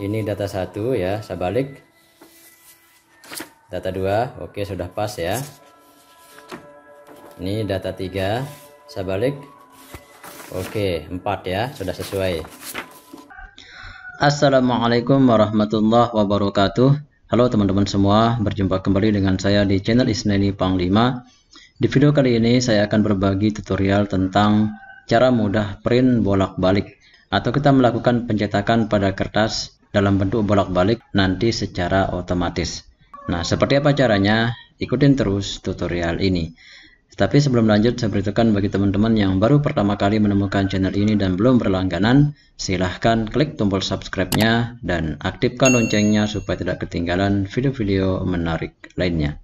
ini data satu ya saya balik data dua, oke sudah pas ya ini data 3 saya balik oke empat ya sudah sesuai Assalamualaikum warahmatullahi wabarakatuh Halo teman-teman semua berjumpa kembali dengan saya di channel Isnani Panglima di video kali ini saya akan berbagi tutorial tentang cara mudah print bolak-balik atau kita melakukan pencetakan pada kertas dalam bentuk bolak-balik nanti secara otomatis. Nah, seperti apa caranya? Ikutin terus tutorial ini. Tapi sebelum lanjut, saya beritakan bagi teman-teman yang baru pertama kali menemukan channel ini dan belum berlangganan, silahkan klik tombol subscribe-nya dan aktifkan loncengnya supaya tidak ketinggalan video-video menarik lainnya.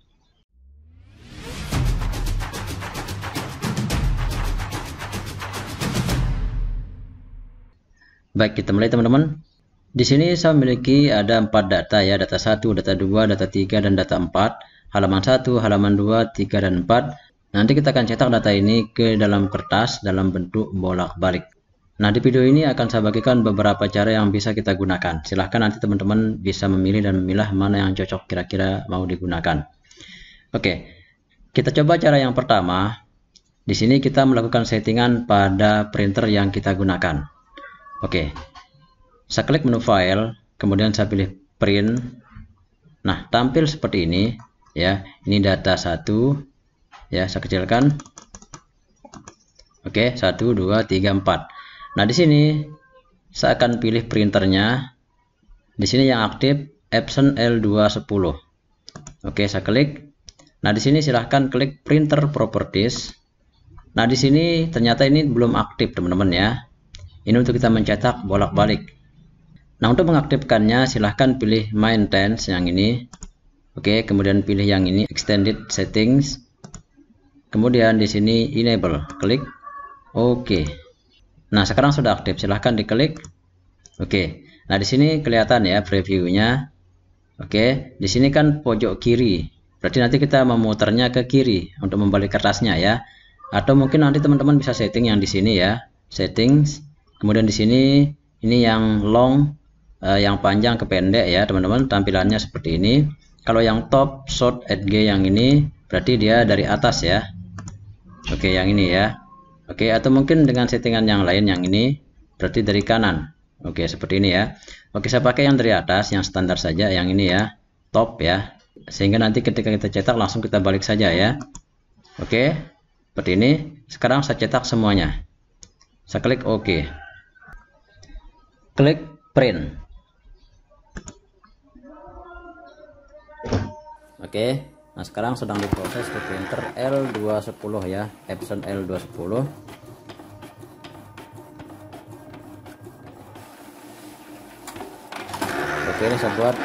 Baik, kita mulai teman-teman. Di sini saya memiliki ada empat data ya, data 1, data 2, data 3, dan data 4. Halaman 1, halaman 2, 3, dan 4. Nanti kita akan cetak data ini ke dalam kertas dalam bentuk bolak-balik. Nah, di video ini akan saya bagikan beberapa cara yang bisa kita gunakan. Silahkan nanti teman-teman bisa memilih dan memilah mana yang cocok kira-kira mau digunakan. Oke, kita coba cara yang pertama. Di sini kita melakukan settingan pada printer yang kita gunakan. Oke, saya klik menu file, kemudian saya pilih print. Nah, tampil seperti ini ya. Ini data satu ya, saya kecilkan. Oke, satu, dua, tiga, empat. Nah, di sini saya akan pilih printernya. Di sini yang aktif Epson L210. Oke, saya klik. Nah, di sini silahkan klik printer properties. Nah, di sini ternyata ini belum aktif, teman-teman ya. Ini untuk kita mencetak bolak-balik. Nah untuk mengaktifkannya silahkan pilih maintenance yang ini Oke kemudian pilih yang ini extended settings kemudian di sini enable klik Oke Nah sekarang sudah aktif silahkan diklik Oke Nah di sini kelihatan ya previewnya Oke di sini kan pojok kiri berarti nanti kita memutarnya ke kiri untuk membalik kertasnya ya atau mungkin nanti teman-teman bisa setting yang di sini ya settings kemudian di sini ini yang long uh, yang panjang ke pendek ya teman-teman tampilannya seperti ini kalau yang top short edge yang ini berarti dia dari atas ya oke yang ini ya oke atau mungkin dengan settingan yang lain yang ini berarti dari kanan oke seperti ini ya oke saya pakai yang dari atas yang standar saja yang ini ya top ya sehingga nanti ketika kita cetak langsung kita balik saja ya oke seperti ini sekarang saya cetak semuanya saya klik ok klik print oke nah sekarang sedang diproses ke printer L210 ya Epson L210 oke ini saya buat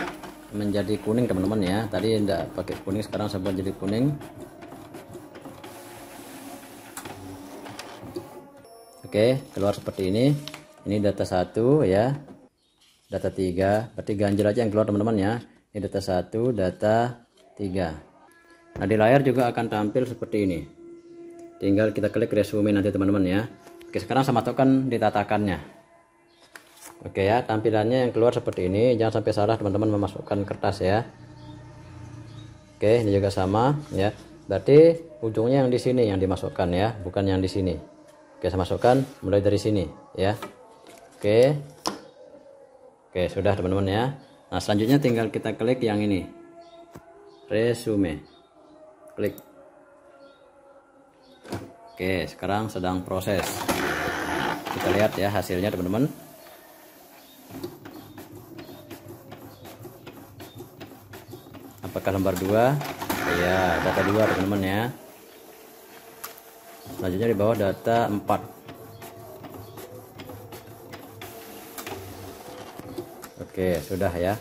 menjadi kuning teman-teman ya tadi tidak pakai kuning sekarang saya buat jadi kuning oke keluar seperti ini ini data satu ya data tiga. berarti ganjil aja yang keluar teman-teman ya ini data satu data 3 nah di layar juga akan tampil seperti ini tinggal kita klik resume nanti teman-teman ya oke sekarang sama token ditatakannya oke ya tampilannya yang keluar seperti ini jangan sampai salah teman-teman memasukkan kertas ya oke ini juga sama ya berarti ujungnya yang di sini yang dimasukkan ya bukan yang di sini oke saya masukkan mulai dari sini ya oke oke sudah teman-teman ya nah selanjutnya tinggal kita klik yang ini resume klik oke sekarang sedang proses kita lihat ya hasilnya teman-teman apakah lembar 2 ya data 2 teman-teman ya selanjutnya di bawah data 4 oke sudah ya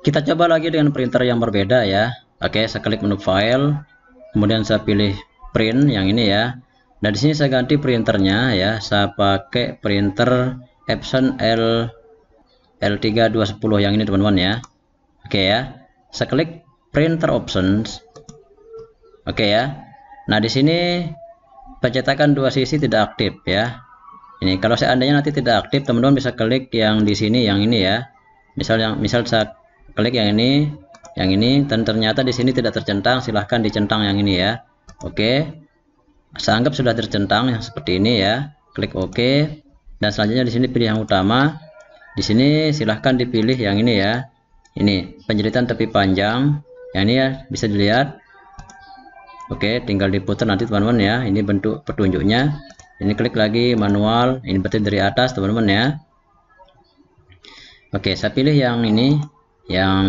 kita coba lagi dengan printer yang berbeda ya. Oke, saya klik menu file, kemudian saya pilih print yang ini ya. Nah, di sini saya ganti printernya ya. Saya pakai printer Epson L L3210 yang ini teman-teman ya. Oke ya. Saya klik printer options. Oke ya. Nah, di sini pencetakan dua sisi tidak aktif ya. Ini kalau seandainya nanti tidak aktif, teman-teman bisa klik yang di sini yang ini ya. Misal yang misal saya klik yang ini yang ini dan ternyata di sini tidak tercentang silahkan dicentang yang ini ya oke saya anggap sudah tercentang yang seperti ini ya klik OK dan selanjutnya di sini pilih yang utama di sini silahkan dipilih yang ini ya ini penjelitan tepi panjang yang ini ya bisa dilihat oke tinggal diputar nanti teman-teman ya ini bentuk petunjuknya ini klik lagi manual ini berarti dari atas teman-teman ya oke saya pilih yang ini yang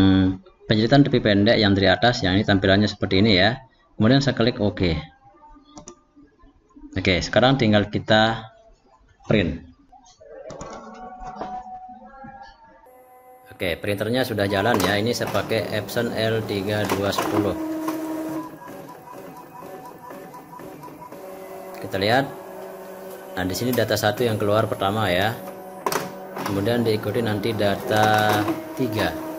penjelitan tepi pendek yang dari atas yang ini tampilannya seperti ini ya kemudian saya klik OK Oke sekarang tinggal kita print Oke printernya sudah jalan ya ini saya pakai Epson L3210 kita lihat nah di sini data satu yang keluar pertama ya kemudian diikuti nanti data 3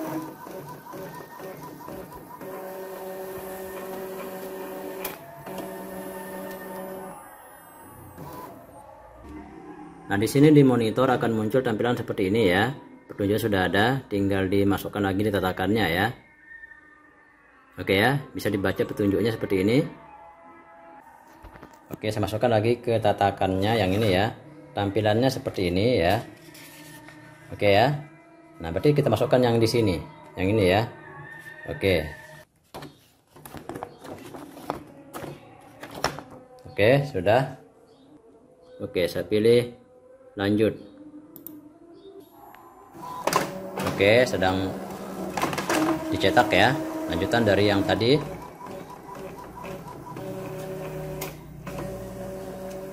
Nah, di sini di monitor akan muncul tampilan seperti ini ya. Petunjuk sudah ada, tinggal dimasukkan lagi di tatakannya ya. Oke ya, bisa dibaca petunjuknya seperti ini. Oke, saya masukkan lagi ke tatakannya yang ini ya. Tampilannya seperti ini ya. Oke ya. Nah, berarti kita masukkan yang di sini, yang ini ya. Oke. Oke, sudah. Oke, saya pilih lanjut oke sedang dicetak ya lanjutan dari yang tadi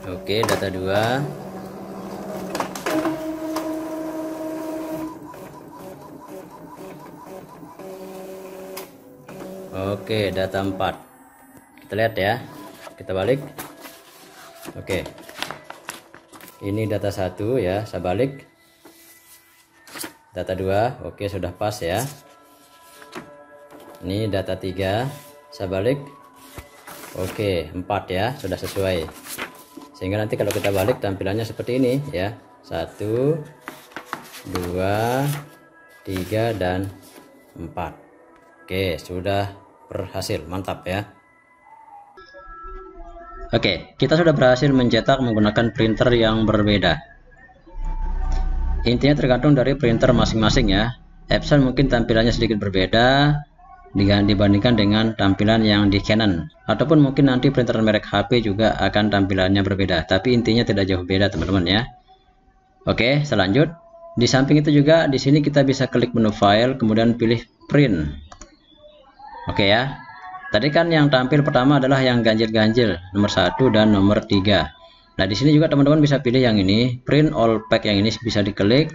oke data 2 Oke, data 4. Kita lihat ya. Kita balik. Oke ini data satu ya saya balik data dua oke sudah pas ya ini data tiga saya balik oke empat ya sudah sesuai sehingga nanti kalau kita balik tampilannya seperti ini ya satu dua tiga dan empat oke sudah berhasil mantap ya Oke, kita sudah berhasil mencetak menggunakan printer yang berbeda. Intinya tergantung dari printer masing-masing ya. Epson mungkin tampilannya sedikit berbeda dibandingkan dengan tampilan yang di Canon. Ataupun mungkin nanti printer merek HP juga akan tampilannya berbeda. Tapi intinya tidak jauh beda teman-teman ya. Oke, selanjut. Di samping itu juga di sini kita bisa klik menu file kemudian pilih print. Oke ya. Tadi kan yang tampil pertama adalah yang ganjil-ganjil nomor 1 dan nomor 3. Nah, di sini juga teman-teman bisa pilih yang ini, print all pack yang ini bisa diklik.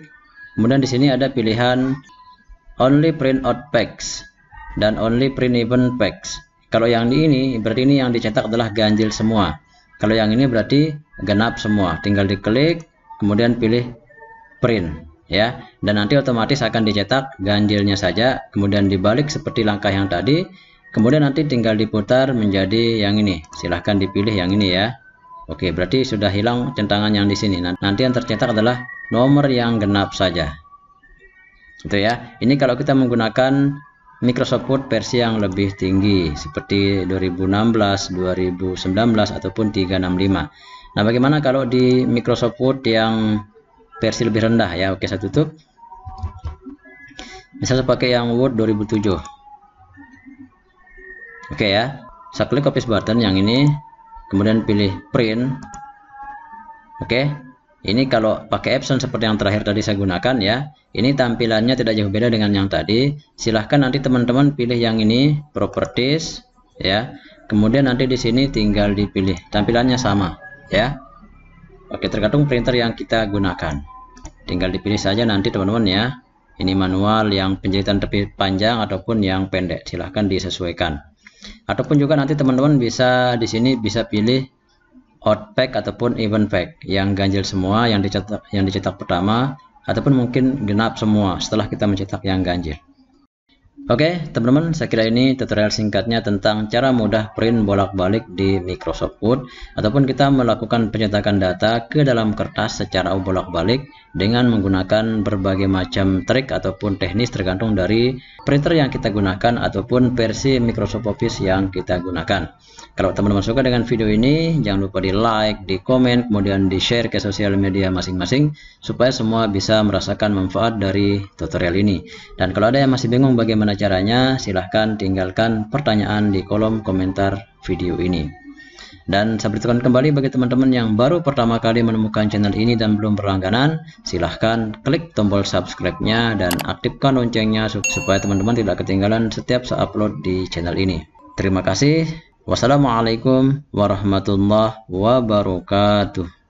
Kemudian di sini ada pilihan only print out packs dan only print even packs. Kalau yang di ini berarti ini yang dicetak adalah ganjil semua. Kalau yang ini berarti genap semua. Tinggal diklik, kemudian pilih print ya. Dan nanti otomatis akan dicetak ganjilnya saja, kemudian dibalik seperti langkah yang tadi kemudian nanti tinggal diputar menjadi yang ini silahkan dipilih yang ini ya Oke berarti sudah hilang centangan yang di sini nanti yang tercetak adalah nomor yang genap saja itu ya ini kalau kita menggunakan Microsoft Word versi yang lebih tinggi seperti 2016 2019 ataupun 365 nah bagaimana kalau di Microsoft Word yang versi lebih rendah ya Oke saya tutup misalnya pakai yang Word 2007 oke okay ya saya klik copy button yang ini kemudian pilih print oke okay. ini kalau pakai Epson seperti yang terakhir tadi saya gunakan ya ini tampilannya tidak jauh beda dengan yang tadi silahkan nanti teman-teman pilih yang ini properties ya kemudian nanti di sini tinggal dipilih tampilannya sama ya oke tergantung printer yang kita gunakan tinggal dipilih saja nanti teman-teman ya ini manual yang penjahitan tepi panjang ataupun yang pendek silahkan disesuaikan Ataupun juga nanti teman-teman bisa di sini bisa pilih odd pack ataupun even pack yang ganjil semua yang dicetak yang dicetak pertama ataupun mungkin genap semua setelah kita mencetak yang ganjil. Oke okay, teman-teman saya kira ini tutorial singkatnya tentang cara mudah print bolak-balik di Microsoft Word ataupun kita melakukan pencetakan data ke dalam kertas secara bolak-balik dengan menggunakan berbagai macam trik ataupun teknis tergantung dari printer yang kita gunakan ataupun versi Microsoft Office yang kita gunakan kalau teman-teman suka dengan video ini jangan lupa di like, di komen, kemudian di share ke sosial media masing-masing supaya semua bisa merasakan manfaat dari tutorial ini dan kalau ada yang masih bingung bagaimana caranya? Silahkan tinggalkan pertanyaan di kolom komentar video ini. Dan saya beritakan kembali bagi teman-teman yang baru pertama kali menemukan channel ini dan belum berlangganan, silahkan klik tombol subscribe-nya dan aktifkan loncengnya supaya teman-teman tidak ketinggalan setiap saya upload di channel ini. Terima kasih. Wassalamualaikum warahmatullahi wabarakatuh.